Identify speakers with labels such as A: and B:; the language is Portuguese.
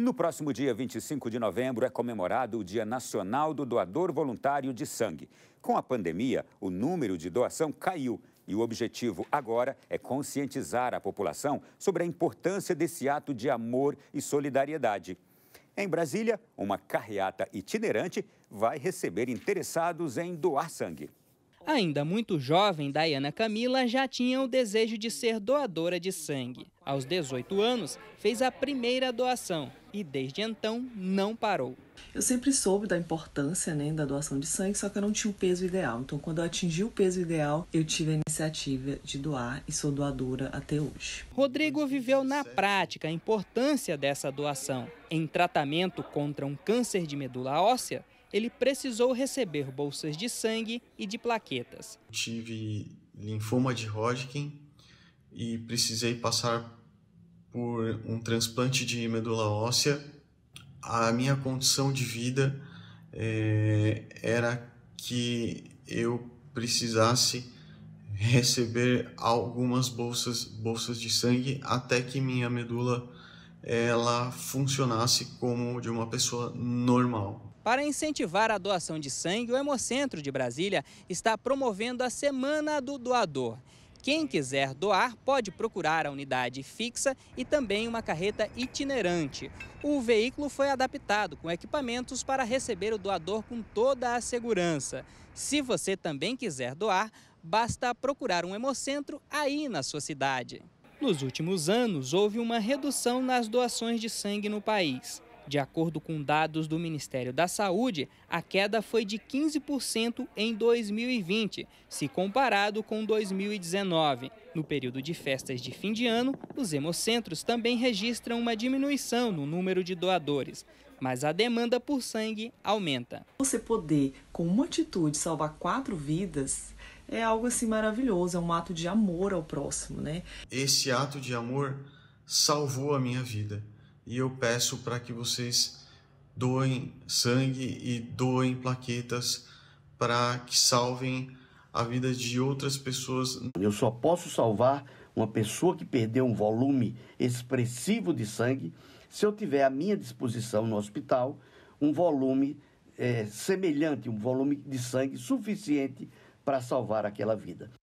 A: No próximo dia 25 de novembro é comemorado o Dia Nacional do Doador Voluntário de Sangue. Com a pandemia, o número de doação caiu e o objetivo agora é conscientizar a população sobre a importância desse ato de amor e solidariedade. Em Brasília, uma carreata itinerante vai receber interessados em doar sangue.
B: Ainda muito jovem, Dayana Camila já tinha o desejo de ser doadora de sangue. Aos 18 anos, fez a primeira doação e desde então não parou. Eu sempre soube da importância né, da doação de sangue, só que eu não tinha o peso ideal. Então, quando eu atingi o peso ideal, eu tive a iniciativa de doar e sou doadora até hoje. Rodrigo viveu na prática a importância dessa doação. Em tratamento contra um câncer de medula óssea, ele precisou receber bolsas de sangue e de plaquetas.
C: Tive linfoma de Hodgkin e precisei passar por um transplante de medula óssea, a minha condição de vida é, era que eu precisasse receber algumas bolsas bolsas de sangue até que minha medula ela funcionasse como de uma pessoa normal.
B: Para incentivar a doação de sangue, o Hemocentro de Brasília está promovendo a Semana do Doador. Quem quiser doar pode procurar a unidade fixa e também uma carreta itinerante. O veículo foi adaptado com equipamentos para receber o doador com toda a segurança. Se você também quiser doar, basta procurar um hemocentro aí na sua cidade. Nos últimos anos, houve uma redução nas doações de sangue no país. De acordo com dados do Ministério da Saúde, a queda foi de 15% em 2020, se comparado com 2019. No período de festas de fim de ano, os hemocentros também registram uma diminuição no número de doadores, mas a demanda por sangue aumenta. Você poder, com uma atitude, salvar quatro vidas é algo assim maravilhoso, é um ato de amor ao próximo, né?
C: Esse ato de amor salvou a minha vida e eu peço para que vocês doem sangue e doem plaquetas para que salvem a vida de outras pessoas. Eu só posso salvar
A: uma pessoa que perdeu um volume expressivo de sangue se eu tiver à minha disposição no hospital um volume é, semelhante, um volume de sangue suficiente para salvar aquela vida.